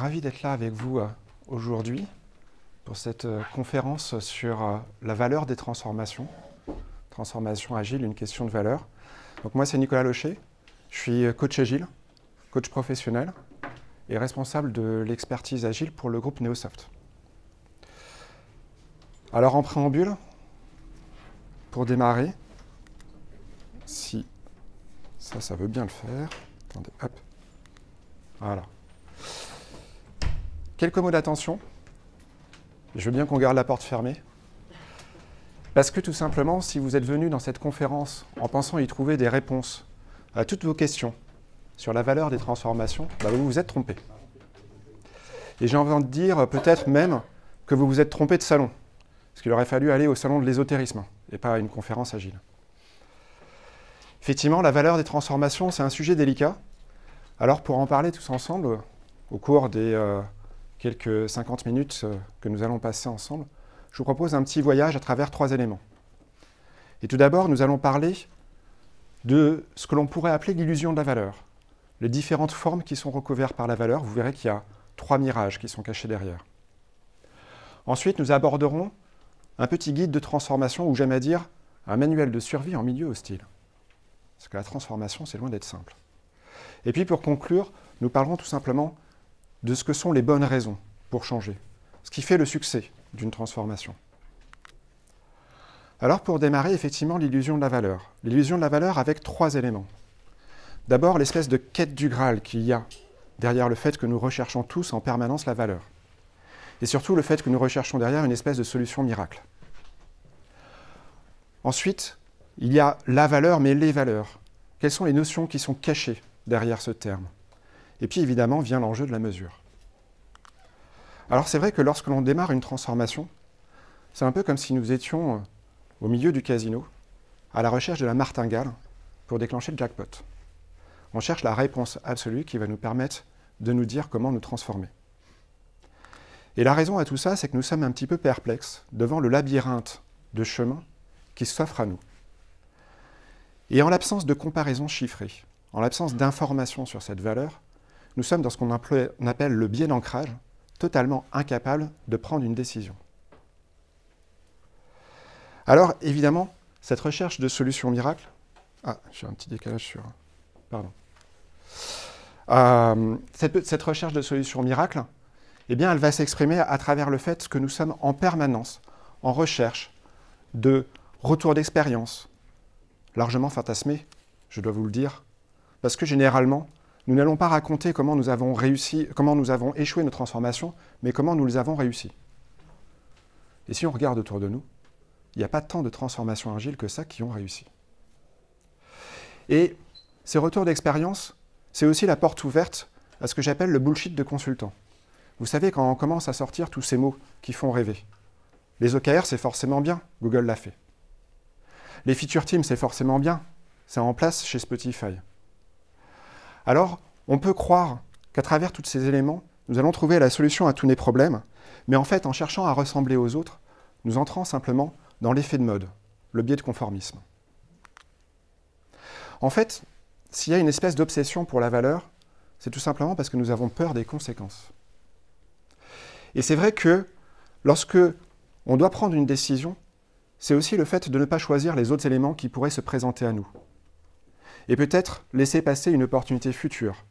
Ravi d'être là avec vous euh, aujourd'hui pour cette euh, conférence sur euh, la valeur des transformations. Transformation agile, une question de valeur. Donc moi c'est Nicolas Locher, je suis coach agile, coach professionnel et responsable de l'expertise agile pour le groupe Neosoft. Alors en préambule, pour démarrer, si ça, ça veut bien le faire, attendez, hop, voilà. Quelques mots d'attention. Je veux bien qu'on garde la porte fermée. Parce que tout simplement, si vous êtes venu dans cette conférence en pensant y trouver des réponses à toutes vos questions sur la valeur des transformations, bah, vous vous êtes trompé. Et j'ai envie de dire peut-être même que vous vous êtes trompé de salon, parce qu'il aurait fallu aller au salon de l'ésotérisme et pas à une conférence agile. Effectivement, la valeur des transformations, c'est un sujet délicat. Alors pour en parler tous ensemble, au cours des euh, quelques 50 minutes euh, que nous allons passer ensemble, je vous propose un petit voyage à travers trois éléments. Et tout d'abord, nous allons parler de ce que l'on pourrait appeler l'illusion de la valeur, les différentes formes qui sont recouvertes par la valeur. Vous verrez qu'il y a trois mirages qui sont cachés derrière. Ensuite, nous aborderons un petit guide de transformation, ou j'aime à dire un manuel de survie en milieu hostile. Parce que la transformation, c'est loin d'être simple. Et puis pour conclure, nous parlerons tout simplement de ce que sont les bonnes raisons pour changer, ce qui fait le succès d'une transformation. Alors pour démarrer, effectivement, l'illusion de la valeur. L'illusion de la valeur avec trois éléments. D'abord, l'espèce de quête du Graal qu'il y a derrière le fait que nous recherchons tous en permanence la valeur. Et surtout le fait que nous recherchons derrière une espèce de solution miracle. Ensuite, il y a la valeur, mais les valeurs. Quelles sont les notions qui sont cachées derrière ce terme et puis évidemment vient l'enjeu de la mesure. Alors c'est vrai que lorsque l'on démarre une transformation, c'est un peu comme si nous étions euh, au milieu du casino, à la recherche de la martingale pour déclencher le jackpot. On cherche la réponse absolue qui va nous permettre de nous dire comment nous transformer. Et la raison à tout ça, c'est que nous sommes un petit peu perplexes devant le labyrinthe de chemins qui s'offre à nous. Et en l'absence de comparaison chiffrée, en l'absence d'informations sur cette valeur, nous sommes dans ce qu'on appelle le biais d'ancrage, totalement incapable de prendre une décision. Alors, évidemment, cette recherche de solutions miracles. Ah, j'ai un petit décalage sur. Pardon. Euh, cette, recherche de solutions miracles, eh bien, elle va s'exprimer à travers le fait que nous sommes en permanence en recherche de retour d'expérience, largement fantasmés, je dois vous le dire, parce que généralement, nous n'allons pas raconter comment nous avons réussi, comment nous avons échoué nos transformations, mais comment nous les avons réussies. Et si on regarde autour de nous, il n'y a pas tant de transformations agiles que ça qui ont réussi. Et ces retours d'expérience, c'est aussi la porte ouverte à ce que j'appelle le bullshit de consultant. Vous savez, quand on commence à sortir tous ces mots qui font rêver. Les OKR, c'est forcément bien, Google l'a fait. Les feature teams, c'est forcément bien, c'est en place chez Spotify. Alors, on peut croire qu'à travers tous ces éléments, nous allons trouver la solution à tous nos problèmes, mais en fait, en cherchant à ressembler aux autres, nous entrons simplement dans l'effet de mode, le biais de conformisme. En fait, s'il y a une espèce d'obsession pour la valeur, c'est tout simplement parce que nous avons peur des conséquences. Et c'est vrai que lorsque on doit prendre une décision, c'est aussi le fait de ne pas choisir les autres éléments qui pourraient se présenter à nous et peut-être laisser passer une opportunité future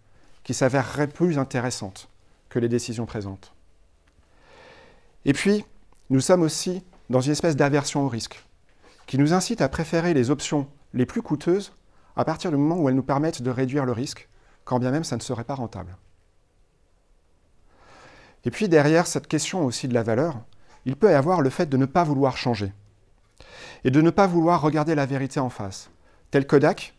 qui s'avérerait plus intéressante que les décisions présentes. Et puis, nous sommes aussi dans une espèce d'aversion au risque, qui nous incite à préférer les options les plus coûteuses à partir du moment où elles nous permettent de réduire le risque, quand bien même ça ne serait pas rentable. Et puis derrière cette question aussi de la valeur, il peut y avoir le fait de ne pas vouloir changer, et de ne pas vouloir regarder la vérité en face, tel Kodak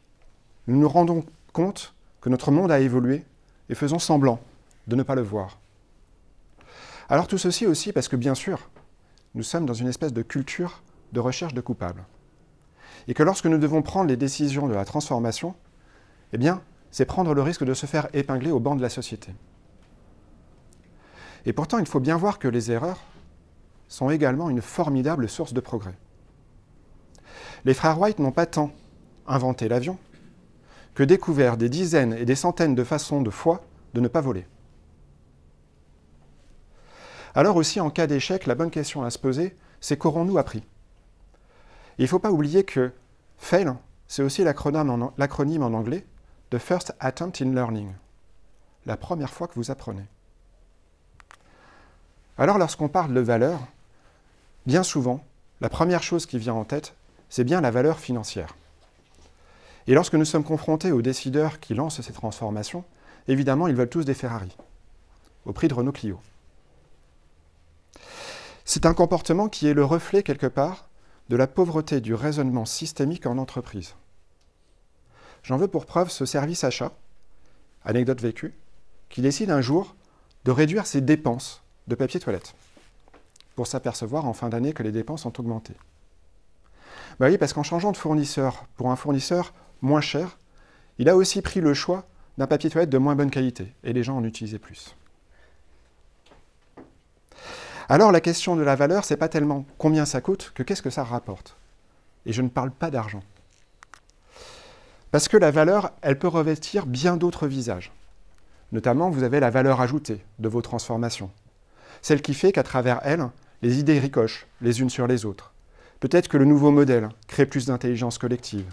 nous nous rendons compte que notre monde a évolué et faisons semblant de ne pas le voir. Alors tout ceci aussi parce que bien sûr, nous sommes dans une espèce de culture de recherche de coupables. Et que lorsque nous devons prendre les décisions de la transformation, eh bien, c'est prendre le risque de se faire épingler au banc de la société. Et pourtant, il faut bien voir que les erreurs sont également une formidable source de progrès. Les frères White n'ont pas tant inventé l'avion que découvert des dizaines et des centaines de façons de fois de ne pas voler. Alors aussi, en cas d'échec, la bonne question à se poser, c'est qu'aurons-nous appris Il ne faut pas oublier que FAIL, c'est aussi l'acronyme en anglais de First Attempt in Learning, la première fois que vous apprenez. Alors lorsqu'on parle de valeur, bien souvent, la première chose qui vient en tête, c'est bien la valeur financière. Et lorsque nous sommes confrontés aux décideurs qui lancent ces transformations, évidemment, ils veulent tous des Ferrari, au prix de Renault Clio. C'est un comportement qui est le reflet, quelque part, de la pauvreté du raisonnement systémique en entreprise. J'en veux pour preuve ce service achat, anecdote vécue, qui décide un jour de réduire ses dépenses de papier toilette, pour s'apercevoir en fin d'année que les dépenses ont augmenté. Bah oui, parce qu'en changeant de fournisseur pour un fournisseur moins cher, il a aussi pris le choix d'un papier toilette de moins bonne qualité, et les gens en utilisaient plus. Alors la question de la valeur, c'est pas tellement combien ça coûte que qu'est-ce que ça rapporte. Et je ne parle pas d'argent. Parce que la valeur, elle peut revêtir bien d'autres visages. Notamment, vous avez la valeur ajoutée de vos transformations. Celle qui fait qu'à travers elle, les idées ricochent les unes sur les autres. Peut-être que le nouveau modèle crée plus d'intelligence collective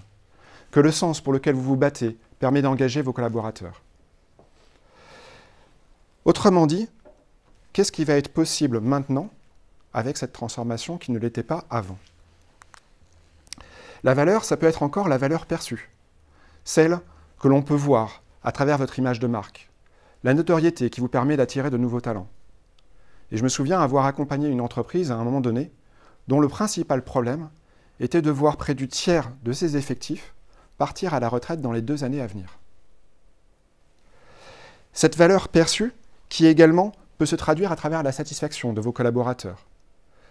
que le sens pour lequel vous vous battez permet d'engager vos collaborateurs. Autrement dit, qu'est-ce qui va être possible maintenant avec cette transformation qui ne l'était pas avant La valeur, ça peut être encore la valeur perçue, celle que l'on peut voir à travers votre image de marque, la notoriété qui vous permet d'attirer de nouveaux talents. Et je me souviens avoir accompagné une entreprise à un moment donné dont le principal problème était de voir près du tiers de ses effectifs partir à la retraite dans les deux années à venir. Cette valeur perçue, qui également peut se traduire à travers la satisfaction de vos collaborateurs,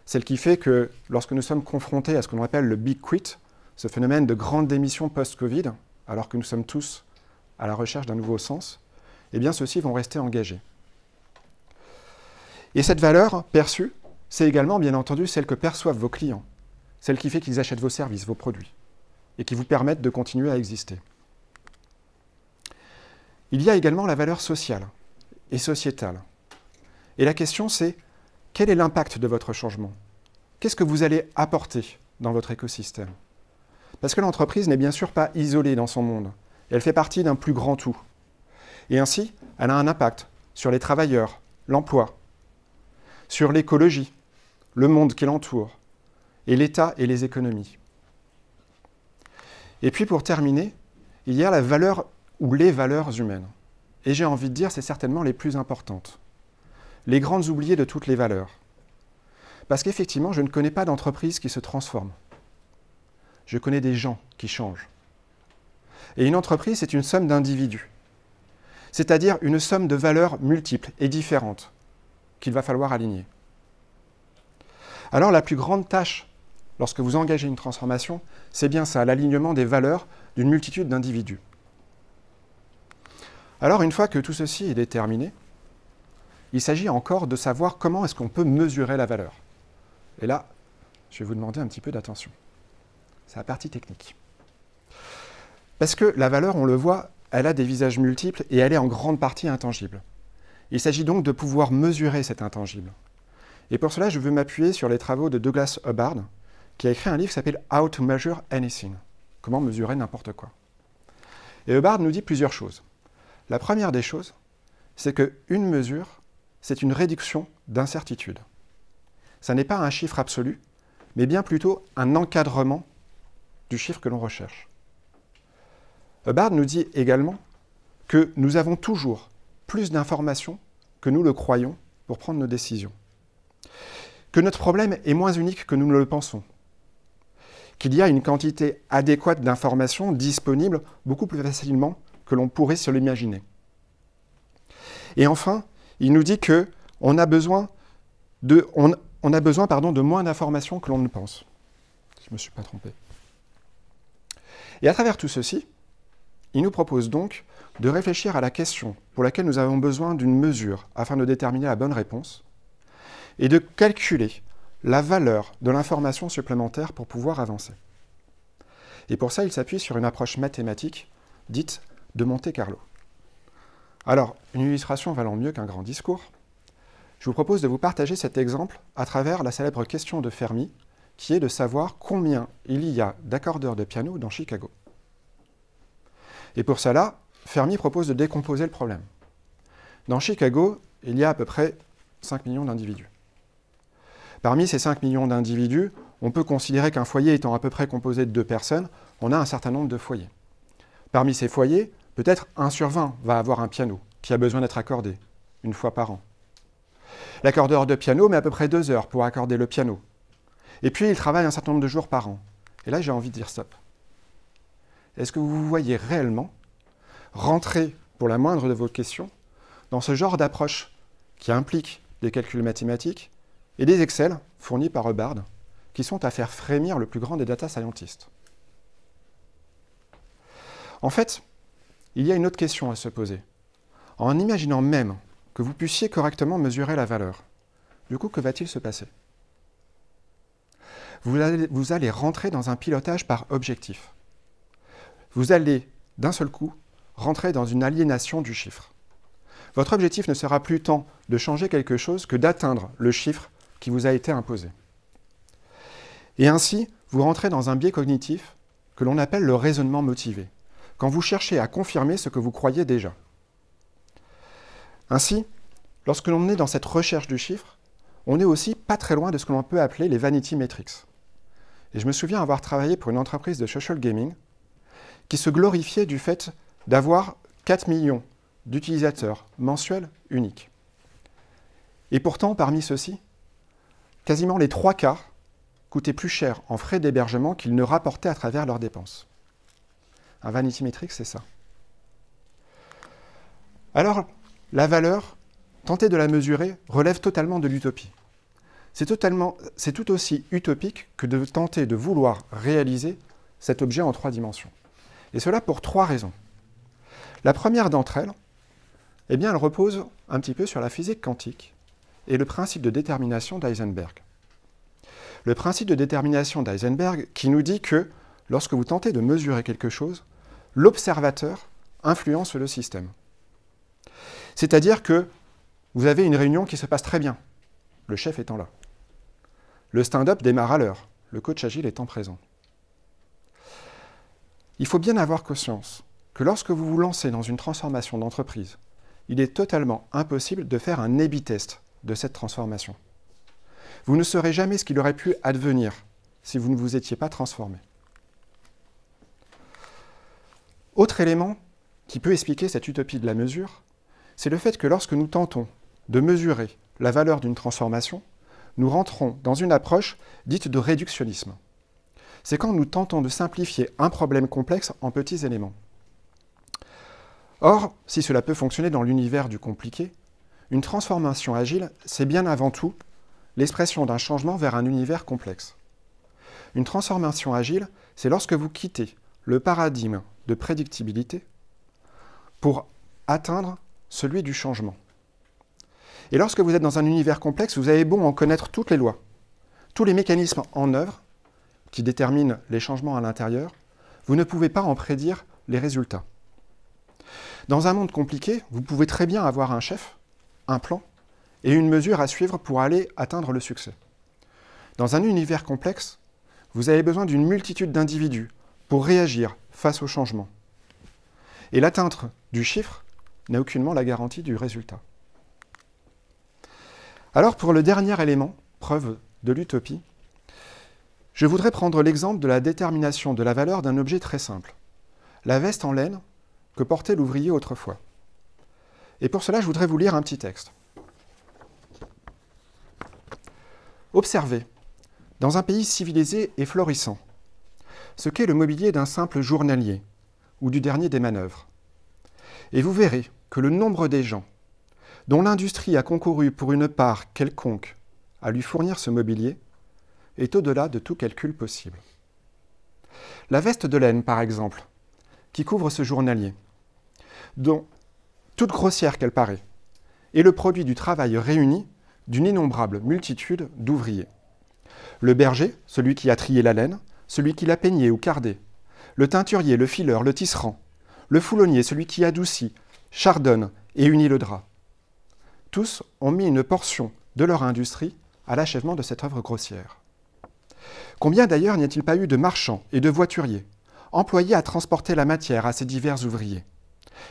celle qui fait que lorsque nous sommes confrontés à ce qu'on appelle le big quit, ce phénomène de grande démission post-Covid, alors que nous sommes tous à la recherche d'un nouveau sens, eh bien ceux-ci vont rester engagés. Et cette valeur perçue, c'est également bien entendu celle que perçoivent vos clients, celle qui fait qu'ils achètent vos services, vos produits et qui vous permettent de continuer à exister. Il y a également la valeur sociale et sociétale. Et la question c'est, quel est l'impact de votre changement Qu'est-ce que vous allez apporter dans votre écosystème Parce que l'entreprise n'est bien sûr pas isolée dans son monde, elle fait partie d'un plus grand tout. Et ainsi, elle a un impact sur les travailleurs, l'emploi, sur l'écologie, le monde qui l'entoure, et l'État et les économies. Et puis pour terminer, il y a la valeur ou les valeurs humaines. Et j'ai envie de dire, c'est certainement les plus importantes. Les grandes oubliées de toutes les valeurs. Parce qu'effectivement, je ne connais pas d'entreprise qui se transforme. Je connais des gens qui changent. Et une entreprise, c'est une somme d'individus. C'est-à-dire une somme de valeurs multiples et différentes qu'il va falloir aligner. Alors la plus grande tâche lorsque vous engagez une transformation, c'est bien ça, l'alignement des valeurs d'une multitude d'individus. Alors une fois que tout ceci est déterminé, il s'agit encore de savoir comment est-ce qu'on peut mesurer la valeur. Et là, je vais vous demander un petit peu d'attention. C'est la partie technique. Parce que la valeur, on le voit, elle a des visages multiples et elle est en grande partie intangible. Il s'agit donc de pouvoir mesurer cet intangible. Et pour cela, je veux m'appuyer sur les travaux de Douglas Hubbard, qui a écrit un livre qui s'appelle How to Measure Anything Comment mesurer n'importe quoi. Et Hubbard nous dit plusieurs choses. La première des choses, c'est qu'une mesure, c'est une réduction d'incertitude. Ça n'est pas un chiffre absolu, mais bien plutôt un encadrement du chiffre que l'on recherche. Hubbard nous dit également que nous avons toujours plus d'informations que nous le croyons pour prendre nos décisions. Que notre problème est moins unique que nous ne le pensons, qu'il y a une quantité adéquate d'informations disponibles beaucoup plus facilement que l'on pourrait se l'imaginer. Et enfin, il nous dit qu'on a besoin de, de moins d'informations que l'on ne pense. Je ne me suis pas trompé. Et à travers tout ceci, il nous propose donc de réfléchir à la question pour laquelle nous avons besoin d'une mesure afin de déterminer la bonne réponse et de calculer la valeur de l'information supplémentaire pour pouvoir avancer. Et pour ça, il s'appuie sur une approche mathématique dite de Monte Carlo. Alors, une illustration valant mieux qu'un grand discours, je vous propose de vous partager cet exemple à travers la célèbre question de Fermi, qui est de savoir combien il y a d'accordeurs de piano dans Chicago. Et pour cela, Fermi propose de décomposer le problème. Dans Chicago, il y a à peu près 5 millions d'individus. Parmi ces 5 millions d'individus, on peut considérer qu'un foyer étant à peu près composé de deux personnes, on a un certain nombre de foyers. Parmi ces foyers, peut-être 1 sur 20 va avoir un piano qui a besoin d'être accordé une fois par an. L'accordeur de piano met à peu près deux heures pour accorder le piano. Et puis il travaille un certain nombre de jours par an. Et là, j'ai envie de dire stop. Est-ce que vous voyez réellement rentrer, pour la moindre de vos questions, dans ce genre d'approche qui implique des calculs mathématiques, et des Excel fournis par Hubbard qui sont à faire frémir le plus grand des data scientists. En fait, il y a une autre question à se poser. En imaginant même que vous puissiez correctement mesurer la valeur, du coup, que va-t-il se passer vous allez, vous allez rentrer dans un pilotage par objectif. Vous allez, d'un seul coup, rentrer dans une aliénation du chiffre. Votre objectif ne sera plus tant de changer quelque chose que d'atteindre le chiffre qui vous a été imposé. Et ainsi, vous rentrez dans un biais cognitif que l'on appelle le raisonnement motivé, quand vous cherchez à confirmer ce que vous croyez déjà. Ainsi, lorsque l'on est dans cette recherche du chiffre, on n'est aussi pas très loin de ce que l'on peut appeler les vanity metrics. Et je me souviens avoir travaillé pour une entreprise de social gaming qui se glorifiait du fait d'avoir 4 millions d'utilisateurs mensuels uniques. Et pourtant, parmi ceux-ci, quasiment les trois quarts coûtaient plus cher en frais d'hébergement qu'ils ne rapportaient à travers leurs dépenses. Un vanity metric, c'est ça. Alors, la valeur, tenter de la mesurer relève totalement de l'utopie. C'est tout aussi utopique que de tenter de vouloir réaliser cet objet en trois dimensions. Et cela pour trois raisons. La première d'entre elles, eh bien, elle repose un petit peu sur la physique quantique et le principe de détermination d'Eisenberg. Le principe de détermination d'Eisenberg qui nous dit que lorsque vous tentez de mesurer quelque chose, l'observateur influence le système. C'est-à-dire que vous avez une réunion qui se passe très bien, le chef étant là. Le stand-up démarre à l'heure, le coach agile étant présent. Il faut bien avoir conscience que lorsque vous vous lancez dans une transformation d'entreprise, il est totalement impossible de faire un a test, de cette transformation. Vous ne saurez jamais ce qu'il aurait pu advenir si vous ne vous étiez pas transformé. Autre élément qui peut expliquer cette utopie de la mesure, c'est le fait que lorsque nous tentons de mesurer la valeur d'une transformation, nous rentrons dans une approche dite de réductionnisme. C'est quand nous tentons de simplifier un problème complexe en petits éléments. Or, si cela peut fonctionner dans l'univers du compliqué, une transformation agile, c'est bien avant tout l'expression d'un changement vers un univers complexe. Une transformation agile, c'est lorsque vous quittez le paradigme de prédictibilité pour atteindre celui du changement. Et lorsque vous êtes dans un univers complexe, vous avez bon en connaître toutes les lois, tous les mécanismes en œuvre qui déterminent les changements à l'intérieur, vous ne pouvez pas en prédire les résultats. Dans un monde compliqué, vous pouvez très bien avoir un chef un plan et une mesure à suivre pour aller atteindre le succès. Dans un univers complexe, vous avez besoin d'une multitude d'individus pour réagir face au changement. Et l'atteinte du chiffre n'est aucunement la garantie du résultat. Alors pour le dernier élément, preuve de l'utopie, je voudrais prendre l'exemple de la détermination de la valeur d'un objet très simple, la veste en laine que portait l'ouvrier autrefois. Et pour cela, je voudrais vous lire un petit texte. Observez, dans un pays civilisé et florissant, ce qu'est le mobilier d'un simple journalier ou du dernier des manœuvres. Et vous verrez que le nombre des gens dont l'industrie a concouru pour une part quelconque à lui fournir ce mobilier est au-delà de tout calcul possible. La veste de laine, par exemple, qui couvre ce journalier, dont toute grossière qu'elle paraît, est le produit du travail réuni d'une innombrable multitude d'ouvriers. Le berger, celui qui a trié la laine, celui qui l'a peignée ou cardée, le teinturier, le fileur, le tisserand, le foulonnier, celui qui adoucit, chardonne et unit le drap. Tous ont mis une portion de leur industrie à l'achèvement de cette œuvre grossière. Combien d'ailleurs n'y a-t-il pas eu de marchands et de voituriers, employés à transporter la matière à ces divers ouvriers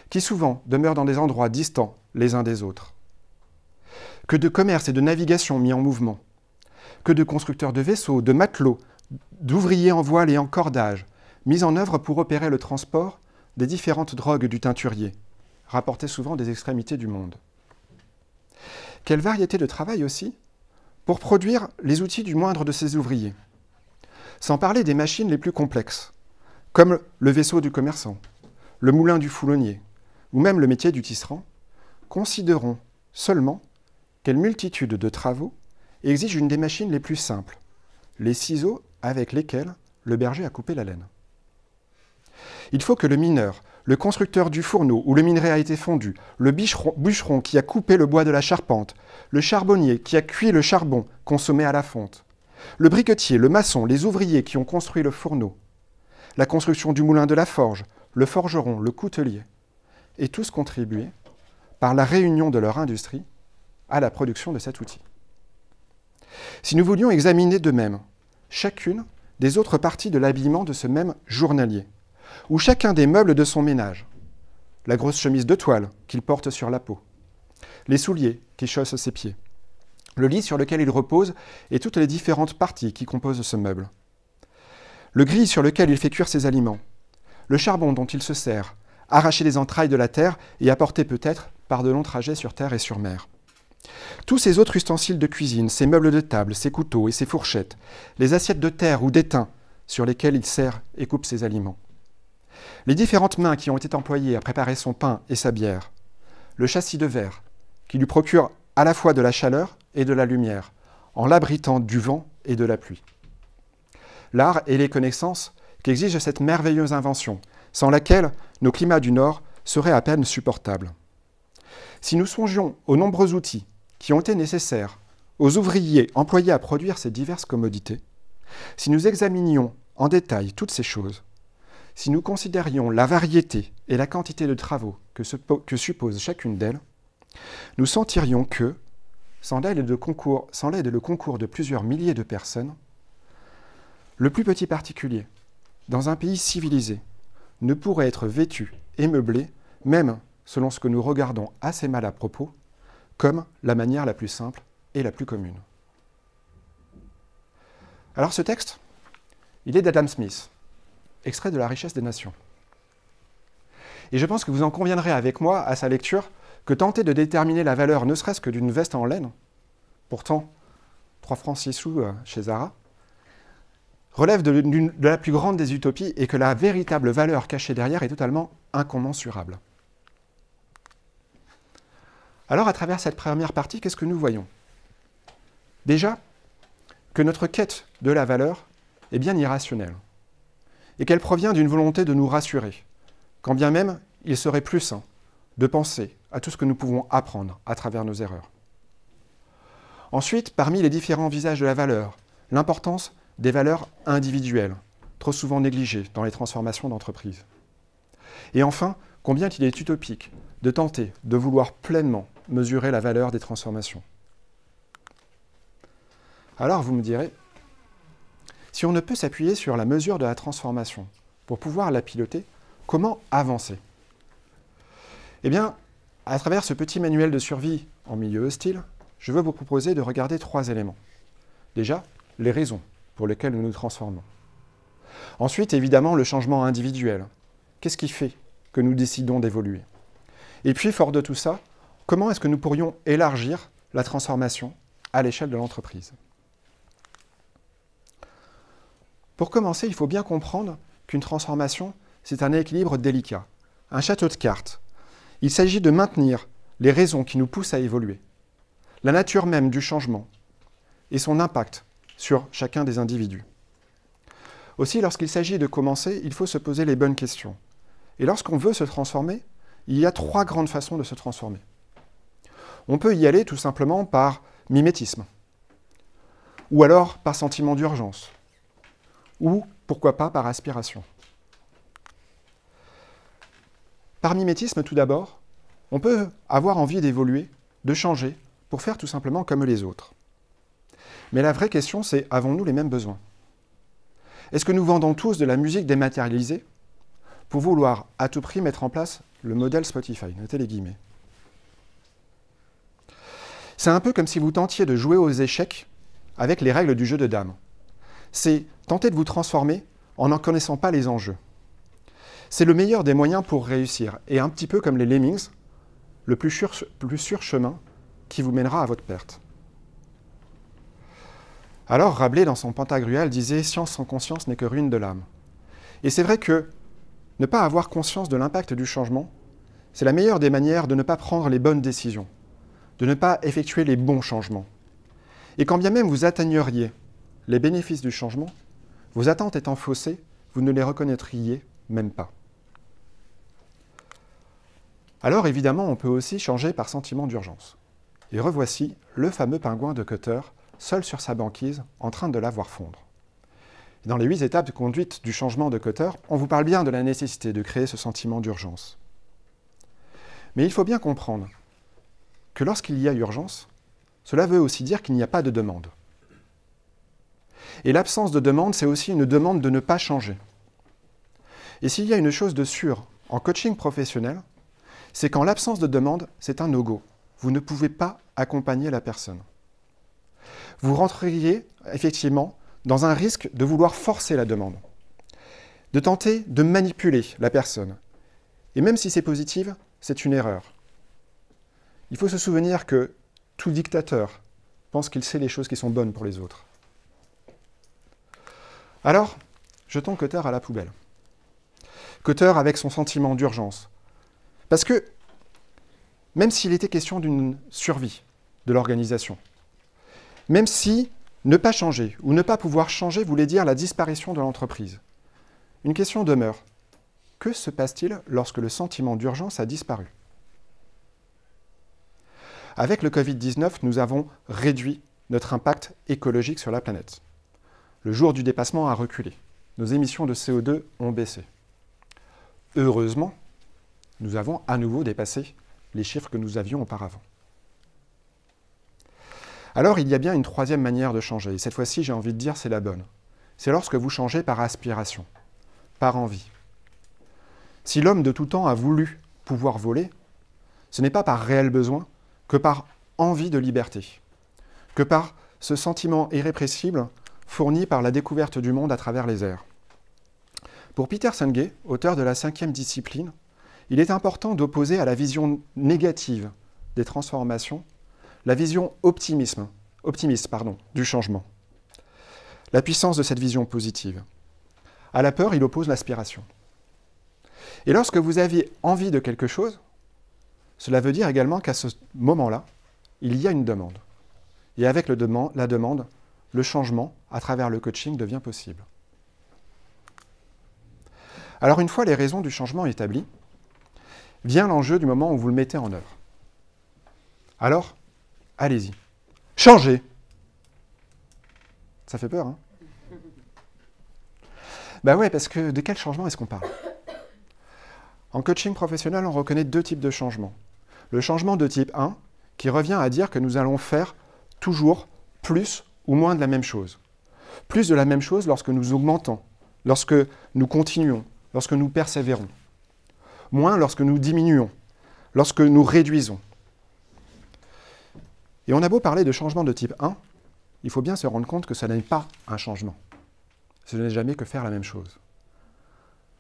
qui souvent demeurent dans des endroits distants les uns des autres. Que de commerce et de navigation mis en mouvement, que de constructeurs de vaisseaux, de matelots, d'ouvriers en voile et en cordage, mis en œuvre pour opérer le transport des différentes drogues du teinturier, rapportées souvent des extrémités du monde. Quelle variété de travail aussi pour produire les outils du moindre de ces ouvriers, sans parler des machines les plus complexes, comme le vaisseau du commerçant, le moulin du foulonnier, ou même le métier du tisserand, considérons seulement quelle multitude de travaux exige une des machines les plus simples, les ciseaux avec lesquels le berger a coupé la laine. Il faut que le mineur, le constructeur du fourneau où le minerai a été fondu, le bûcheron qui a coupé le bois de la charpente, le charbonnier qui a cuit le charbon consommé à la fonte, le briquetier, le maçon, les ouvriers qui ont construit le fourneau, la construction du moulin de la forge, le forgeron, le coutelier, et tous contribuer, par la réunion de leur industrie, à la production de cet outil. Si nous voulions examiner de même chacune des autres parties de l'habillement de ce même journalier, ou chacun des meubles de son ménage, la grosse chemise de toile qu'il porte sur la peau, les souliers qui chaussent ses pieds, le lit sur lequel il repose et toutes les différentes parties qui composent ce meuble, le gris sur lequel il fait cuire ses aliments, le charbon dont il se sert, arraché des entrailles de la terre et apporté peut-être par de longs trajets sur terre et sur mer. Tous ces autres ustensiles de cuisine, ces meubles de table, ces couteaux et ces fourchettes, les assiettes de terre ou d'étain sur lesquelles il sert et coupe ses aliments. Les différentes mains qui ont été employées à préparer son pain et sa bière. Le châssis de verre, qui lui procure à la fois de la chaleur et de la lumière, en l'abritant du vent et de la pluie. L'art et les connaissances qu'exige cette merveilleuse invention, sans laquelle nos climats du Nord seraient à peine supportables. Si nous songions aux nombreux outils qui ont été nécessaires aux ouvriers employés à produire ces diverses commodités, si nous examinions en détail toutes ces choses, si nous considérions la variété et la quantité de travaux que, que suppose chacune d'elles, nous sentirions que, sans l'aide, et le concours de plusieurs milliers de personnes, le plus petit particulier, dans un pays civilisé, ne pourrait être vêtu et meublé, même selon ce que nous regardons assez mal à propos, comme la manière la plus simple et la plus commune. Alors ce texte, il est d'Adam Smith, extrait de La richesse des nations. Et je pense que vous en conviendrez avec moi à sa lecture que tenter de déterminer la valeur ne serait-ce que d'une veste en laine, pourtant 3 francs 6 sous euh, chez Zara, relève de, de, la plus grande des utopies et que la véritable valeur cachée derrière est totalement incommensurable. Alors à travers cette première partie, qu'est-ce que nous voyons Déjà, que notre quête de la valeur est bien irrationnelle, et qu'elle provient d'une volonté de nous rassurer, quand bien même il serait plus sain de penser à tout ce que nous pouvons apprendre à travers nos erreurs. Ensuite, parmi les différents visages de la valeur, l'importance des valeurs individuelles, trop souvent négligées dans les transformations d'entreprise. Et enfin, combien il est utopique de tenter de vouloir pleinement mesurer la valeur des transformations. Alors vous me direz, si on ne peut s'appuyer sur la mesure de la transformation pour pouvoir la piloter, comment avancer Eh bien, à travers ce petit manuel de survie en milieu hostile, je veux vous proposer de regarder trois éléments. Déjà, les raisons pour lesquels nous nous transformons. Ensuite, évidemment, le changement individuel. Qu'est-ce qui fait que nous décidons d'évoluer Et puis, fort de tout ça, comment est-ce que nous pourrions élargir la transformation à l'échelle de l'entreprise Pour commencer, il faut bien comprendre qu'une transformation, c'est un équilibre délicat, un château de cartes. Il s'agit de maintenir les raisons qui nous poussent à évoluer, la nature même du changement et son impact sur chacun des individus. Aussi, lorsqu'il s'agit de commencer, il faut se poser les bonnes questions. Et lorsqu'on veut se transformer, il y a trois grandes façons de se transformer. On peut y aller tout simplement par mimétisme, ou alors par sentiment d'urgence, ou pourquoi pas par aspiration. Par mimétisme tout d'abord, on peut avoir envie d'évoluer, de changer, pour faire tout simplement comme les autres. Mais la vraie question, c'est avons-nous les mêmes besoins Est-ce que nous vendons tous de la musique dématérialisée pour vouloir à tout prix mettre en place le modèle Spotify Notez les guillemets. C'est un peu comme si vous tentiez de jouer aux échecs avec les règles du jeu de dames. C'est tenter de vous transformer en n'en connaissant pas les enjeux. C'est le meilleur des moyens pour réussir, et un petit peu comme les lemmings, le plus plus sûr chemin qui vous mènera à votre perte. Alors Rabelais, dans son Pantagruel, disait Science sans conscience n'est que ruine de l'âme. Et c'est vrai que ne pas avoir conscience de l'impact du changement, c'est la meilleure des manières de ne pas prendre les bonnes décisions, de ne pas effectuer les bons changements. Et quand bien même vous atteigneriez les bénéfices du changement, vos attentes étant faussées, vous ne les reconnaîtriez même pas. Alors évidemment, on peut aussi changer par sentiment d'urgence. Et revoici le fameux pingouin de Cutter seul sur sa banquise, en train de la voir fondre. Dans les huit étapes de conduite du changement de coteur, on vous parle bien de la nécessité de créer ce sentiment d'urgence. Mais il faut bien comprendre que lorsqu'il y a urgence, cela veut aussi dire qu'il n'y a pas de demande. Et l'absence de demande, c'est aussi une demande de ne pas changer. Et s'il y a une chose de sûre en coaching professionnel, c'est qu'en l'absence de demande, c'est un no-go. Vous ne pouvez pas accompagner la personne vous rentreriez effectivement dans un risque de vouloir forcer la demande, de tenter de manipuler la personne. Et même si c'est positif, c'est une erreur. Il faut se souvenir que tout dictateur pense qu'il sait les choses qui sont bonnes pour les autres. Alors, jetons Cotter à la poubelle. Cotter avec son sentiment d'urgence. Parce que, même s'il était question d'une survie de l'organisation, même si ne pas changer ou ne pas pouvoir changer voulait dire la disparition de l'entreprise. Une question demeure. Que se passe-t-il lorsque le sentiment d'urgence a disparu Avec le Covid-19, nous avons réduit notre impact écologique sur la planète. Le jour du dépassement a reculé. Nos émissions de CO2 ont baissé. Heureusement, nous avons à nouveau dépassé les chiffres que nous avions auparavant. Alors il y a bien une troisième manière de changer, et cette fois-ci j'ai envie de dire c'est la bonne. C'est lorsque vous changez par aspiration, par envie. Si l'homme de tout temps a voulu pouvoir voler, ce n'est pas par réel besoin que par envie de liberté, que par ce sentiment irrépressible fourni par la découverte du monde à travers les airs. Pour Peter Senge, auteur de la cinquième discipline, il est important d'opposer à la vision négative des transformations la vision optimisme, optimiste pardon, du changement. La puissance de cette vision positive. À la peur, il oppose l'aspiration. Et lorsque vous avez envie de quelque chose, cela veut dire également qu'à ce moment-là, il y a une demande. Et avec le la demande, le changement à travers le coaching devient possible. Alors une fois les raisons du changement établies, vient l'enjeu du moment où vous le mettez en œuvre. Alors, Allez-y. Changez. Ça fait peur, hein Ben ouais, parce que de quel changement est-ce qu'on parle En coaching professionnel, on reconnaît deux types de changements. Le changement de type 1, qui revient à dire que nous allons faire toujours plus ou moins de la même chose. Plus de la même chose lorsque nous augmentons, lorsque nous continuons, lorsque nous persévérons. Moins lorsque nous diminuons, lorsque nous réduisons. Et on a beau parler de changement de type 1, il faut bien se rendre compte que ça n'est pas un changement. Ce n'est jamais que faire la même chose.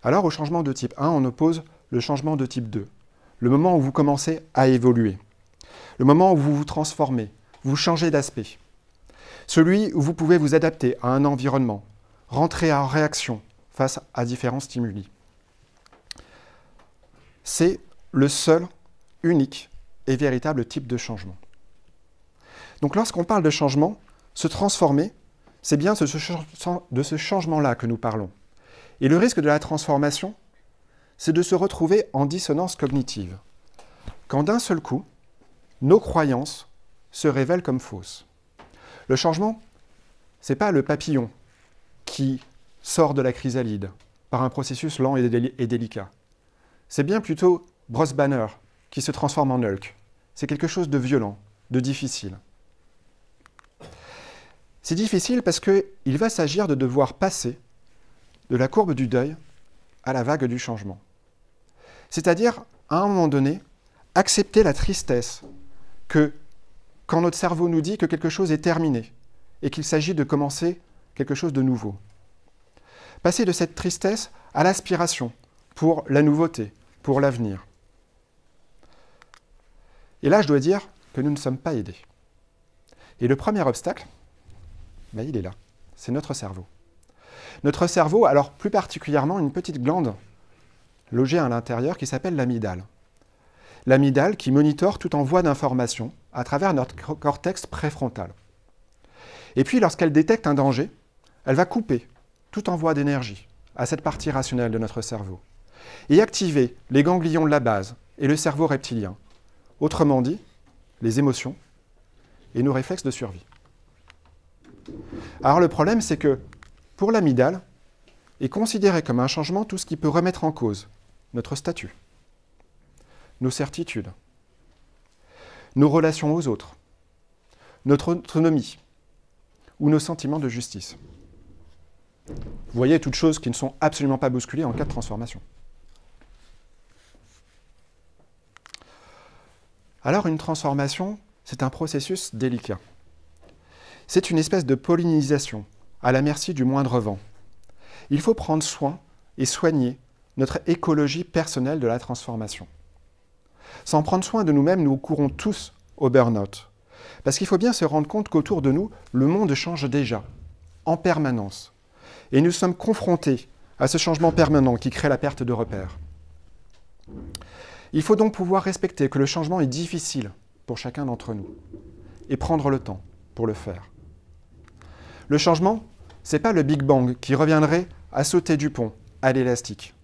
Alors au changement de type 1, on oppose le changement de type 2, le moment où vous commencez à évoluer, le moment où vous vous transformez, vous changez d'aspect, celui où vous pouvez vous adapter à un environnement, rentrer en réaction face à différents stimuli. C'est le seul, unique et véritable type de changement. Donc lorsqu'on parle de changement, se transformer, c'est bien de ce, changement-là que nous parlons. Et le risque de la transformation, c'est de se retrouver en dissonance cognitive, quand d'un seul coup, nos croyances se révèlent comme fausses. Le changement, c'est pas le papillon qui sort de la chrysalide par un processus lent et, délicat. C'est bien plutôt Bruce Banner qui se transforme en Hulk. C'est quelque chose de violent, de difficile. C'est difficile parce qu'il va s'agir de devoir passer de la courbe du deuil à la vague du changement. C'est-à-dire, à un moment donné, accepter la tristesse que quand notre cerveau nous dit que quelque chose est terminé et qu'il s'agit de commencer quelque chose de nouveau. Passer de cette tristesse à l'aspiration pour la nouveauté, pour l'avenir. Et là, je dois dire que nous ne sommes pas aidés. Et le premier obstacle, bah, il est là. C'est notre cerveau. Notre cerveau, alors plus particulièrement une petite glande logée à l'intérieur qui s'appelle l'amidale. L'amidale qui monitore tout envoi d'informations à travers notre cortex préfrontal. Et puis lorsqu'elle détecte un danger, elle va couper tout envoi d'énergie à cette partie rationnelle de notre cerveau et activer les ganglions de la base et le cerveau reptilien, autrement dit, les émotions et nos réflexes de survie. Alors le problème, c'est que pour l'amidale, est considéré comme un changement tout ce qui peut remettre en cause notre statut, nos certitudes, nos relations aux autres, notre autonomie ou nos sentiments de justice. Vous voyez toutes choses qui ne sont absolument pas bousculées en cas de transformation. Alors une transformation, c'est un processus délicat. C'est une espèce de pollinisation, à la merci du moindre vent. Il faut prendre soin et soigner notre écologie personnelle de la transformation. Sans prendre soin de nous-mêmes, nous courons tous au burn-out. Parce qu'il faut bien se rendre compte qu'autour de nous, le monde change déjà, en permanence. Et nous sommes confrontés à ce changement permanent qui crée la perte de repères. Il faut donc pouvoir respecter que le changement est difficile pour chacun d'entre nous et prendre le temps pour le faire. Le changement, ce n'est pas le Big Bang qui reviendrait à sauter du pont, à l'élastique.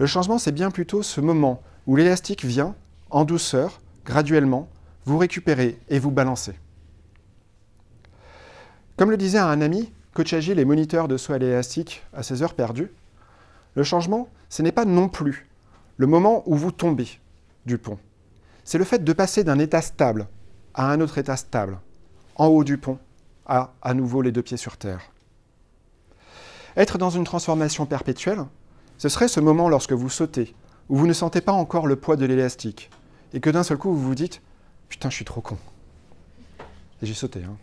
Le changement, c'est bien plutôt ce moment où l'élastique vient, en douceur, graduellement, vous récupérer et vous balancer. Comme le disait un ami, coach agile et moniteur de saut à l'élastique à ses heures perdues, le changement, ce n'est pas non plus le moment où vous tombez du pont. C'est le fait de passer d'un état stable à un autre état stable, en haut du pont, à nouveau les deux pieds sur terre. Être dans une transformation perpétuelle, ce serait ce moment lorsque vous sautez, où vous ne sentez pas encore le poids de l'élastique, et que d'un seul coup vous vous dites Putain, je suis trop con. Et j'ai sauté, hein.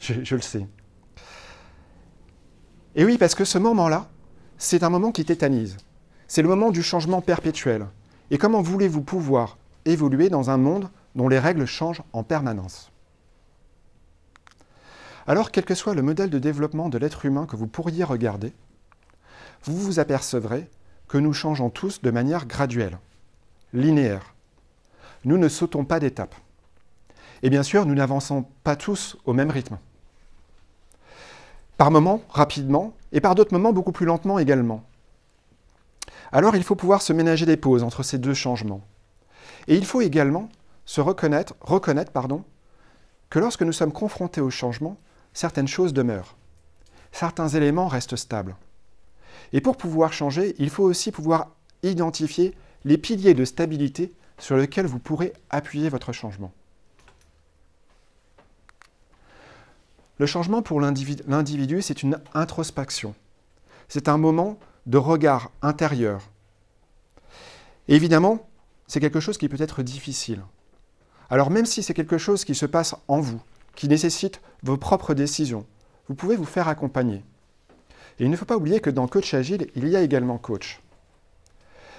je, je le sais. Et oui, parce que ce moment-là, c'est un moment qui tétanise. C'est le moment du changement perpétuel. Et comment voulez-vous pouvoir évoluer dans un monde dont les règles changent en permanence alors, quel que soit le modèle de développement de l'être humain que vous pourriez regarder, vous vous apercevrez que nous changeons tous de manière graduelle, linéaire. Nous ne sautons pas d'étape. Et bien sûr, nous n'avançons pas tous au même rythme. Par moments, rapidement, et par d'autres moments, beaucoup plus lentement également. Alors il faut pouvoir se ménager des pauses entre ces deux changements. Et il faut également se reconnaître, reconnaître pardon, que lorsque nous sommes confrontés au changement, certaines choses demeurent. Certains éléments restent stables. Et pour pouvoir changer, il faut aussi pouvoir identifier les piliers de stabilité sur lesquels vous pourrez appuyer votre changement. Le changement pour l'individu, c'est une introspection. C'est un moment de regard intérieur. évidemment, c'est quelque chose qui peut être difficile. Alors même si c'est quelque chose qui se passe en vous, qui nécessitent vos propres décisions. Vous pouvez vous faire accompagner. Et il ne faut pas oublier que dans Coach Agile, il y a également coach.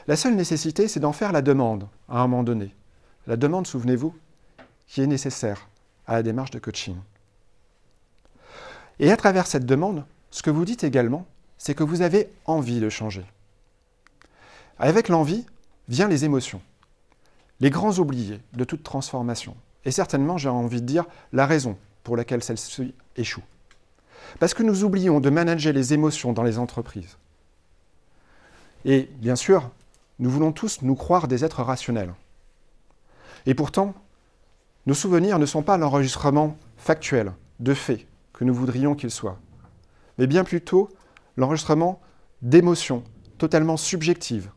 La seule nécessité, c'est d'en faire la demande à un moment donné. La demande, souvenez-vous, qui est nécessaire à la démarche de coaching. Et à travers cette demande, ce que vous dites également, c'est que vous avez envie de changer. Avec l'envie, viennent les émotions, les grands oubliés de toute transformation et certainement, j'ai envie de dire, la raison pour laquelle celle-ci échoue. Parce que nous oublions de manager les émotions dans les entreprises. Et bien sûr, nous voulons tous nous croire des êtres rationnels. Et pourtant, nos souvenirs ne sont pas l'enregistrement factuel, de faits, que nous voudrions qu'ils soient, mais bien plutôt l'enregistrement d'émotions totalement subjectives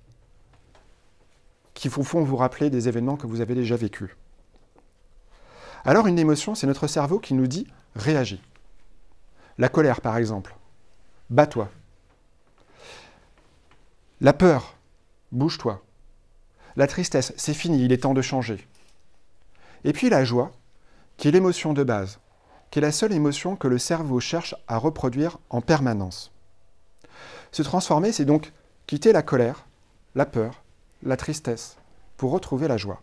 qui font vous rappeler des événements que vous avez déjà vécus. Alors une émotion, c'est notre cerveau qui nous dit réagis. La colère, par exemple, bats-toi. La peur, bouge-toi. La tristesse, c'est fini, il est temps de changer. Et puis la joie, qui est l'émotion de base, qui est la seule émotion que le cerveau cherche à reproduire en permanence. Se transformer, c'est donc quitter la colère, la peur, la tristesse, pour retrouver la joie.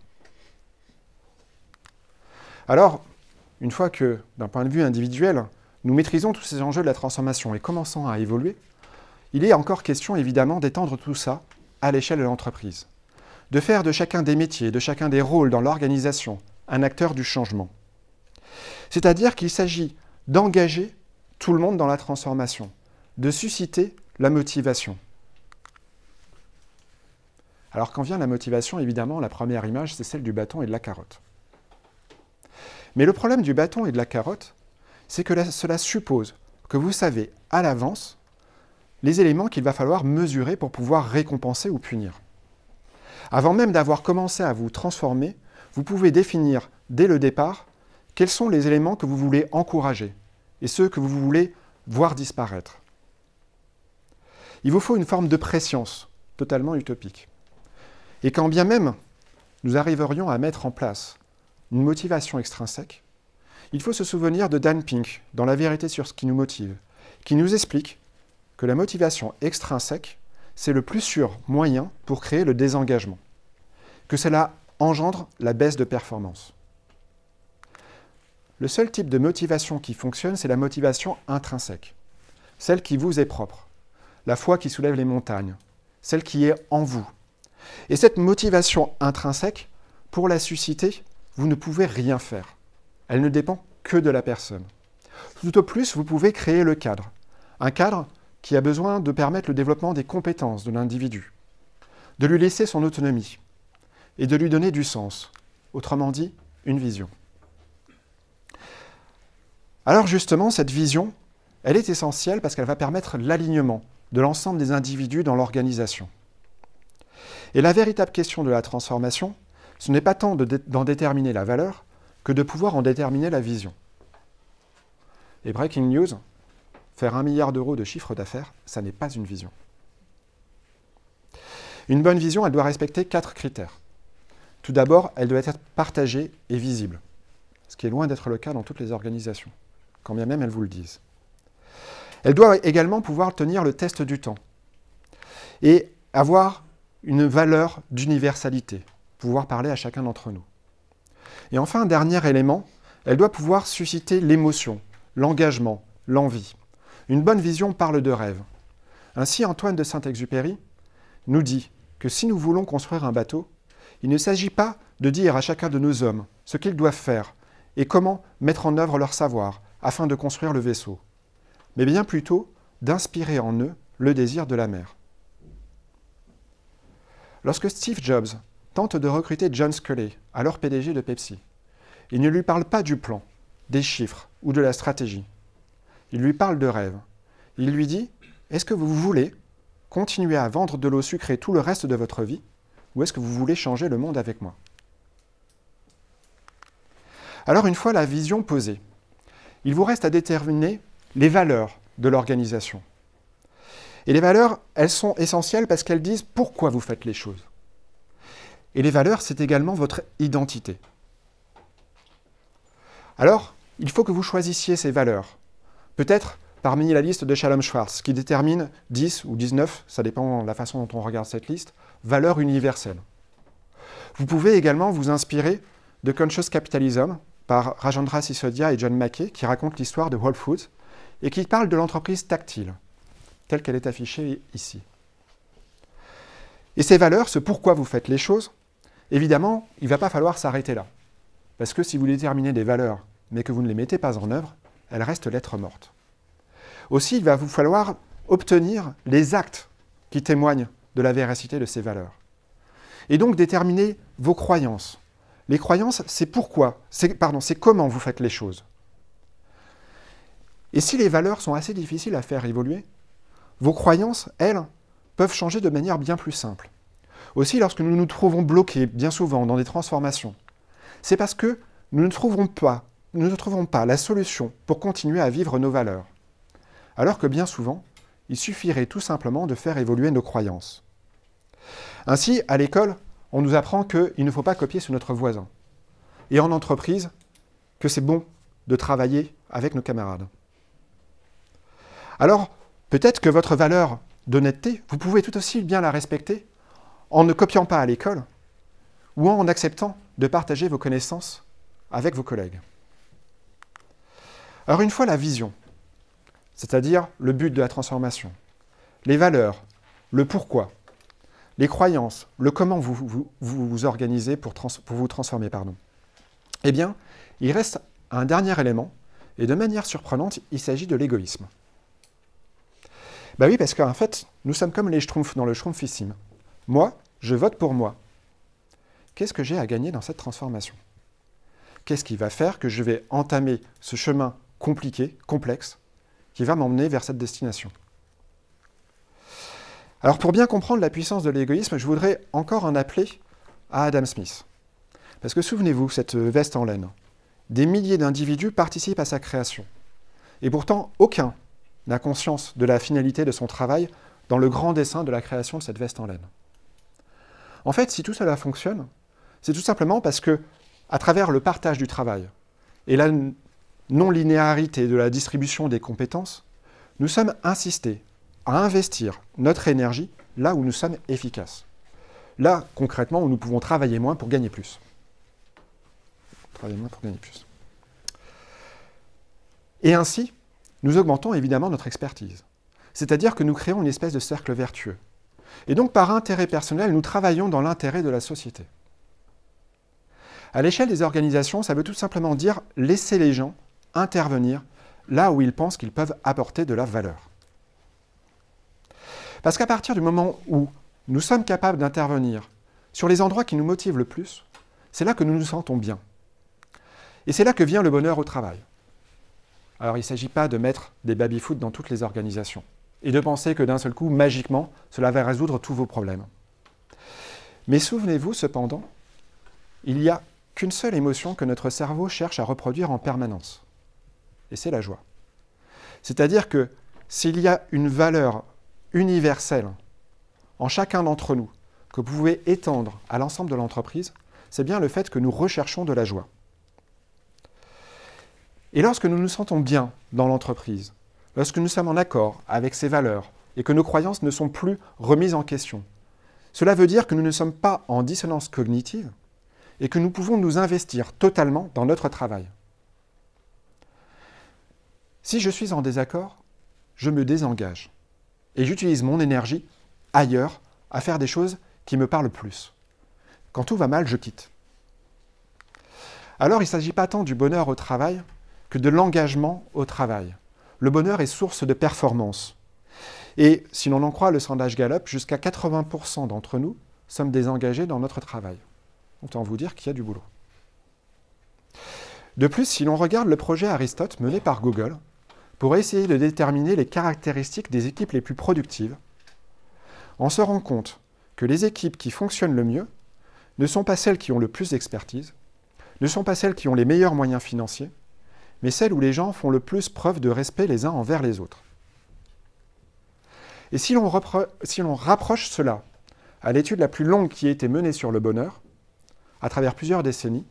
Alors, une fois que, d'un point de vue individuel, nous maîtrisons tous ces enjeux de la transformation et commençons à évoluer, il est encore question évidemment d'étendre tout ça à l'échelle de l'entreprise, de faire de chacun des métiers, de chacun des rôles dans l'organisation, un acteur du changement. C'est-à-dire qu'il s'agit d'engager tout le monde dans la transformation, de susciter la motivation. Alors quand vient la motivation, évidemment, la première image, c'est celle du bâton et de la carotte. Mais le problème du bâton et de la carotte, c'est que cela suppose que vous savez à l'avance les éléments qu'il va falloir mesurer pour pouvoir récompenser ou punir. Avant même d'avoir commencé à vous transformer, vous pouvez définir dès le départ quels sont les éléments que vous voulez encourager et ceux que vous voulez voir disparaître. Il vous faut une forme de préscience totalement utopique. Et quand bien même nous arriverions à mettre en place une motivation extrinsèque, il faut se souvenir de Dan Pink dans La vérité sur ce qui nous motive, qui nous explique que la motivation extrinsèque, c'est le plus sûr moyen pour créer le désengagement, que cela engendre la baisse de performance. Le seul type de motivation qui fonctionne, c'est la motivation intrinsèque, celle qui vous est propre, la foi qui soulève les montagnes, celle qui est en vous. Et cette motivation intrinsèque, pour la susciter, vous ne pouvez rien faire. Elle ne dépend que de la personne. Tout au plus, vous pouvez créer le cadre. Un cadre qui a besoin de permettre le développement des compétences de l'individu, de lui laisser son autonomie et de lui donner du sens, autrement dit, une vision. Alors justement, cette vision, elle est essentielle parce qu'elle va permettre l'alignement de l'ensemble des individus dans l'organisation. Et la véritable question de la transformation, ce n'est pas tant d'en déterminer la valeur que de pouvoir en déterminer la vision. Et breaking news, faire un milliard d'euros de chiffre d'affaires, ça n'est pas une vision. Une bonne vision, elle doit respecter quatre critères. Tout d'abord, elle doit être partagée et visible, ce qui est loin d'être le cas dans toutes les organisations, quand bien même elles vous le disent. Elle doit également pouvoir tenir le test du temps et avoir une valeur d'universalité, pouvoir parler à chacun d'entre nous. Et enfin, un dernier élément, elle doit pouvoir susciter l'émotion, l'engagement, l'envie. Une bonne vision parle de rêve. Ainsi, Antoine de Saint-Exupéry nous dit que si nous voulons construire un bateau, il ne s'agit pas de dire à chacun de nos hommes ce qu'ils doivent faire et comment mettre en œuvre leur savoir afin de construire le vaisseau, mais bien plutôt d'inspirer en eux le désir de la mer. Lorsque Steve Jobs tente de recruter John Sculley, alors PDG de Pepsi. Il ne lui parle pas du plan, des chiffres ou de la stratégie. Il lui parle de rêve. Il lui dit Est-ce que vous voulez continuer à vendre de l'eau sucrée tout le reste de votre vie ou est-ce que vous voulez changer le monde avec moi Alors une fois la vision posée, il vous reste à déterminer les valeurs de l'organisation. Et les valeurs, elles sont essentielles parce qu'elles disent pourquoi vous faites les choses. Et les valeurs, c'est également votre identité. Alors, il faut que vous choisissiez ces valeurs. Peut-être parmi la liste de Shalom Schwartz, qui détermine 10 ou 19, ça dépend de la façon dont on regarde cette liste, valeurs universelles. Vous pouvez également vous inspirer de Conscious Capitalism par Rajendra Sisodia et John Mackey, qui raconte l'histoire de Whole Foods et qui parle de l'entreprise tactile, telle qu'elle est affichée ici. Et ces valeurs, ce pourquoi vous faites les choses, Évidemment, il ne va pas falloir s'arrêter là. Parce que si vous déterminez des valeurs, mais que vous ne les mettez pas en œuvre, elles restent lettres mortes. Aussi, il va vous falloir obtenir les actes qui témoignent de la véracité de ces valeurs. Et donc déterminer vos croyances. Les croyances, c'est pourquoi, pardon, c'est comment vous faites les choses. Et si les valeurs sont assez difficiles à faire évoluer, vos croyances, elles, peuvent changer de manière bien plus simple. Aussi, lorsque nous nous trouvons bloqués, bien souvent, dans des transformations, c'est parce que nous ne trouvons pas, nous ne trouvons pas la solution pour continuer à vivre nos valeurs. Alors que bien souvent, il suffirait tout simplement de faire évoluer nos croyances. Ainsi, à l'école, on nous apprend qu'il ne faut pas copier sur notre voisin. Et en entreprise, que c'est bon de travailler avec nos camarades. Alors, peut-être que votre valeur d'honnêteté, vous pouvez tout aussi bien la respecter en ne copiant pas à l'école ou en acceptant de partager vos connaissances avec vos collègues. Alors une fois la vision, c'est-à-dire le but de la transformation, les valeurs, le pourquoi, les croyances, le comment vous vous, organisez pour, pour, vous transformer, pardon. Eh bien, il reste un dernier élément, et de manière surprenante, il s'agit de l'égoïsme. Ben oui, parce qu'en fait, nous sommes comme les schtroumpfs dans le schtroumpfissime. Moi, je vote pour moi. Qu'est-ce que j'ai à gagner dans cette transformation Qu'est-ce qui va faire que je vais entamer ce chemin compliqué, complexe, qui va m'emmener vers cette destination Alors pour bien comprendre la puissance de l'égoïsme, je voudrais encore en appeler à Adam Smith. Parce que souvenez-vous, cette veste en laine, des milliers d'individus participent à sa création. Et pourtant, aucun n'a conscience de la finalité de son travail dans le grand dessin de la création de cette veste en laine. En fait, si tout cela fonctionne, c'est tout simplement parce que, à travers le partage du travail et la non-linéarité de la distribution des compétences, nous sommes insistés à investir notre énergie là où nous sommes efficaces. Là, concrètement, où nous pouvons travailler moins pour gagner plus. Travailler moins pour gagner plus. Et ainsi, nous augmentons évidemment notre expertise. C'est-à-dire que nous créons une espèce de cercle vertueux. Et donc par intérêt personnel, nous travaillons dans l'intérêt de la société. À l'échelle des organisations, ça veut tout simplement dire laisser les gens intervenir là où ils pensent qu'ils peuvent apporter de la valeur. Parce qu'à partir du moment où nous sommes capables d'intervenir sur les endroits qui nous motivent le plus, c'est là que nous nous sentons bien. Et c'est là que vient le bonheur au travail. Alors il ne s'agit pas de mettre des baby-foot dans toutes les organisations et de penser que d'un seul coup, magiquement, cela va résoudre tous vos problèmes. Mais souvenez-vous cependant, il n'y a qu'une seule émotion que notre cerveau cherche à reproduire en permanence, et c'est la joie. C'est-à-dire que s'il y a une valeur universelle en chacun d'entre nous que vous pouvez étendre à l'ensemble de l'entreprise, c'est bien le fait que nous recherchons de la joie. Et lorsque nous nous sentons bien dans l'entreprise, lorsque nous sommes en accord avec ces valeurs et que nos croyances ne sont plus remises en question. Cela veut dire que nous ne sommes pas en dissonance cognitive et que nous pouvons nous investir totalement dans notre travail. Si je suis en désaccord, je me désengage et j'utilise mon énergie ailleurs à faire des choses qui me parlent plus. Quand tout va mal, je quitte. Alors il ne s'agit pas tant du bonheur au travail que de l'engagement au travail le bonheur est source de performance. Et si l'on en croit le sondage Gallup, jusqu'à 80% d'entre nous sommes désengagés dans notre travail. Autant vous dire qu'il y a du boulot. De plus, si l'on regarde le projet Aristote mené par Google pour essayer de déterminer les caractéristiques des équipes les plus productives, on se rend compte que les équipes qui fonctionnent le mieux ne sont pas celles qui ont le plus d'expertise, ne sont pas celles qui ont les meilleurs moyens financiers, mais celle où les gens font le plus preuve de respect les uns envers les autres. Et si l'on, rapproche cela à l'étude la plus longue qui a été menée sur le bonheur, à travers plusieurs décennies,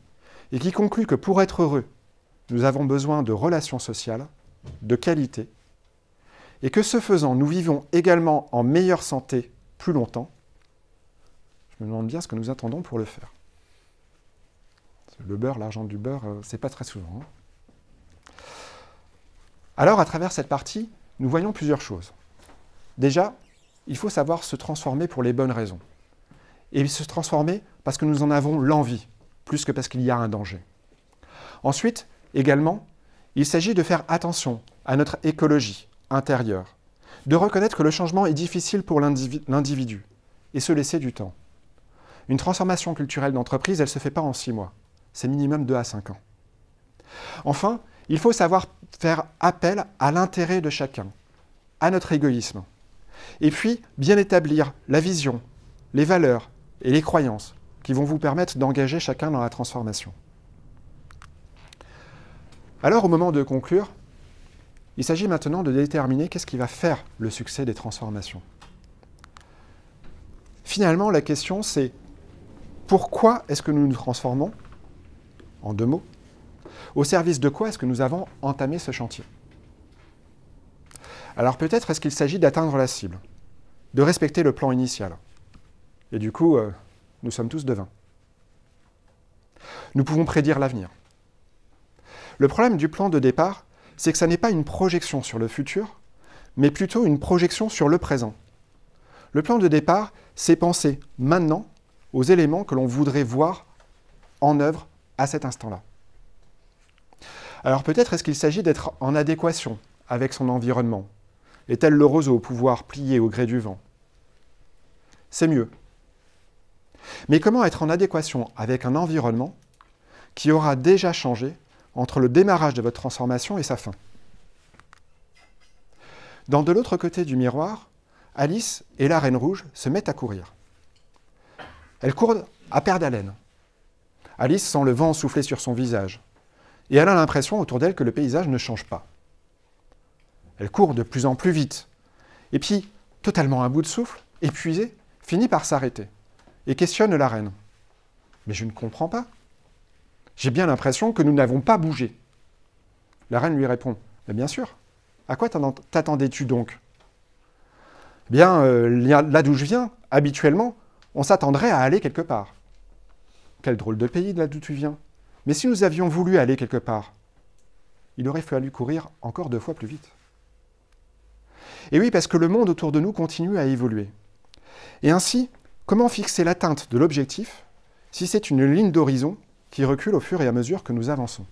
et qui conclut que pour être heureux, nous avons besoin de relations sociales, de qualité, et que ce faisant, nous vivons également en meilleure santé plus longtemps, je me demande bien ce que nous attendons pour le faire. Le beurre, l'argent du beurre, euh, c'est pas très souvent. Hein. Alors, à travers cette partie, nous voyons plusieurs choses. Déjà, il faut savoir se transformer pour les bonnes raisons. Et se transformer parce que nous en avons l'envie, plus que parce qu'il y a un danger. Ensuite, également, il s'agit de faire attention à notre écologie intérieure, de reconnaître que le changement est difficile pour l'individu et se laisser du temps. Une transformation culturelle d'entreprise, elle ne se fait pas en six mois. C'est minimum deux à cinq ans. Enfin, il faut savoir faire appel à l'intérêt de chacun, à notre égoïsme. Et puis, bien établir la vision, les valeurs et les croyances qui vont vous permettre d'engager chacun dans la transformation. Alors, au moment de conclure, il s'agit maintenant de déterminer qu'est-ce qui va faire le succès des transformations. Finalement, la question, c'est pourquoi est-ce que nous nous transformons En deux mots. Au service de quoi est-ce que nous avons entamé ce chantier Alors peut-être est-ce qu'il s'agit d'atteindre la cible, de respecter le plan initial. Et du coup, euh, nous sommes tous devins. Nous pouvons prédire l'avenir. Le problème du plan de départ, c'est que ça n'est pas une projection sur le futur, mais plutôt une projection sur le présent. Le plan de départ, c'est penser maintenant aux éléments que l'on voudrait voir en œuvre à cet instant-là. Alors peut-être est-ce qu'il s'agit d'être en adéquation avec son environnement Est-elle le roseau au pouvoir plier au gré du vent C'est mieux. Mais comment être en adéquation avec un environnement qui aura déjà changé entre le démarrage de votre transformation et sa fin Dans de l'autre côté du miroir, Alice et la Reine Rouge se mettent à courir. Elles courent à perte d'haleine. Alice sent le vent souffler sur son visage et elle a l'impression autour d'elle que le paysage ne change pas. Elle court de plus en plus vite, et puis, totalement à bout de souffle, épuisée, finit par s'arrêter, et questionne la reine. Mais je ne comprends pas. J'ai bien l'impression que nous n'avons pas bougé. La reine lui répond, mais bien sûr, à quoi t'attendais-tu donc eh Bien, euh, là d'où je viens, habituellement, on s'attendrait à aller quelque part. Quel drôle de pays de là d'où tu viens mais si nous avions voulu aller quelque part, il aurait fallu courir encore deux fois plus vite. Et oui, parce que le monde autour de nous continue à évoluer. Et ainsi, comment fixer l'atteinte de l'objectif si c'est une ligne d'horizon qui recule au fur et à mesure que nous avançons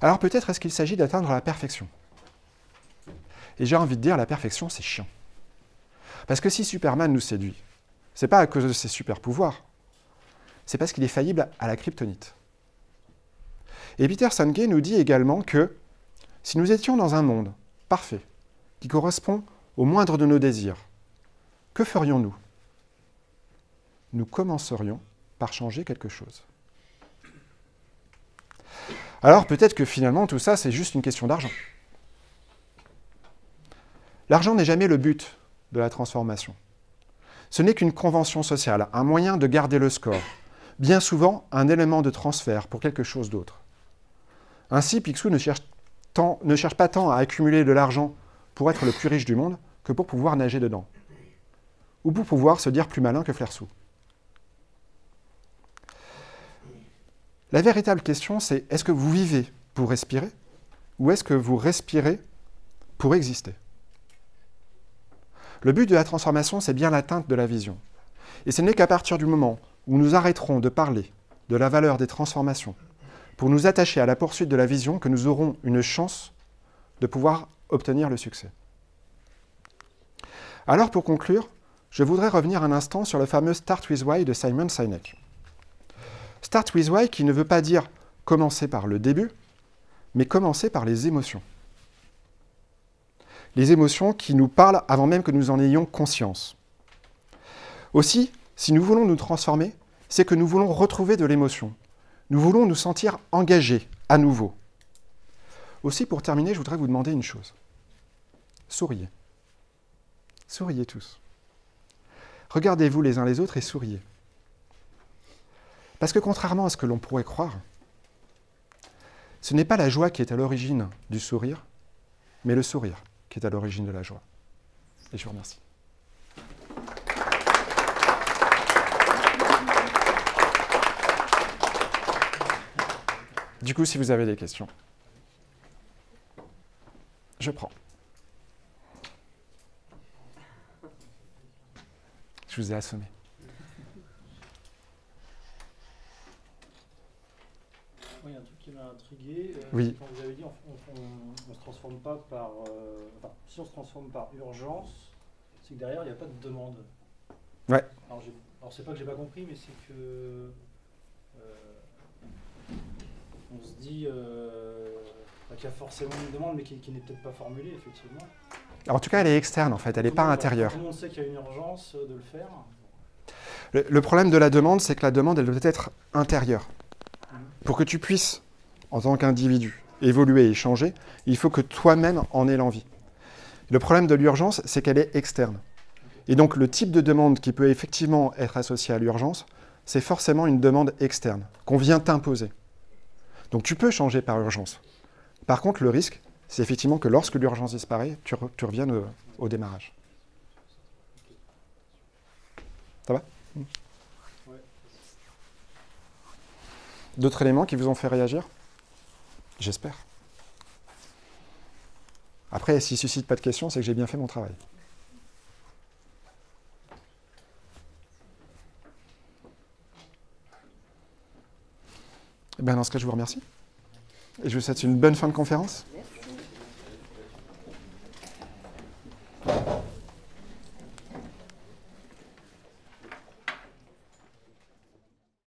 Alors peut-être est-ce qu'il s'agit d'atteindre la perfection. Et j'ai envie de dire, la perfection, c'est chiant. Parce que si Superman nous séduit, c'est pas à cause de ses super pouvoirs, c'est parce qu'il est faillible à la kryptonite. Et Peter Sankey nous dit également que si nous étions dans un monde parfait, qui correspond au moindre de nos désirs, que ferions-nous Nous commencerions par changer quelque chose. Alors peut-être que finalement tout ça, c'est juste une question d'argent. L'argent n'est jamais le but de la transformation. Ce n'est qu'une convention sociale, un moyen de garder le score, bien souvent un élément de transfert pour quelque chose d'autre. Ainsi, Picsou ne cherche, pas tant à accumuler de l'argent pour être le plus riche du monde que pour pouvoir nager dedans, ou pour pouvoir se dire plus malin que Flersou. La véritable question, c'est est-ce que vous vivez pour respirer ou est-ce que vous respirez pour exister Le but de la transformation, c'est bien l'atteinte de la vision. Et ce n'est qu'à partir du moment où nous arrêterons de parler de la valeur des transformations pour nous attacher à la poursuite de la vision que nous aurons une chance de pouvoir obtenir le succès. Alors pour conclure, je voudrais revenir un instant sur le fameux Start with Why de Simon Sinek. Start with Why qui ne veut pas dire commencer par le début, mais commencer par les émotions. Les émotions qui nous parlent avant même que nous en ayons conscience. Aussi, si nous voulons nous transformer, c'est que nous voulons retrouver de l'émotion. Nous voulons nous sentir engagés à nouveau. Aussi, pour terminer, je voudrais vous demander une chose. Souriez. Souriez tous. Regardez-vous les uns les autres et souriez. Parce que contrairement à ce que l'on pourrait croire, ce n'est pas la joie qui est à l'origine du sourire, mais le sourire qui est à l'origine de la joie. Et je vous remercie. Du coup, si vous avez des questions, je prends. Je vous ai assommé. Oui, il y a un truc qui m'a intrigué. Euh, oui. Quand vous avez dit qu'on ne se transforme pas par. Euh, enfin, si on se transforme par urgence, c'est que derrière, il n'y a pas de demande. Ouais. Alors, alors c'est pas que j'ai pas compris, mais c'est que. Euh, on se dit euh, bah, qu'il y a forcément une demande, mais qui, n'est peut-être pas formulée, effectivement. en tout cas, elle est externe, en fait, elle n'est pas intérieure. Tout le monde sait qu'il y a une urgence de le faire. Le, problème de la demande, c'est que la demande, elle doit être intérieure. Pour que tu puisses, en tant qu'individu, évoluer et changer, il faut que toi-même en aies l'envie. Le problème de l'urgence, c'est qu'elle est externe. Et donc le type de demande qui peut effectivement être associée à l'urgence, c'est forcément une demande externe qu'on vient t'imposer. Donc tu peux changer par urgence. Par contre, le risque, c'est effectivement que lorsque l'urgence disparaît, tu, reviennes euh, au, démarrage. Ça va D'autres éléments qui vous ont fait réagir J'espère. Après, s'il ne suscite pas de questions, c'est que j'ai bien fait mon travail. Eh ben, dans ce cas, je vous remercie. Et je vous souhaite une bonne fin de conférence.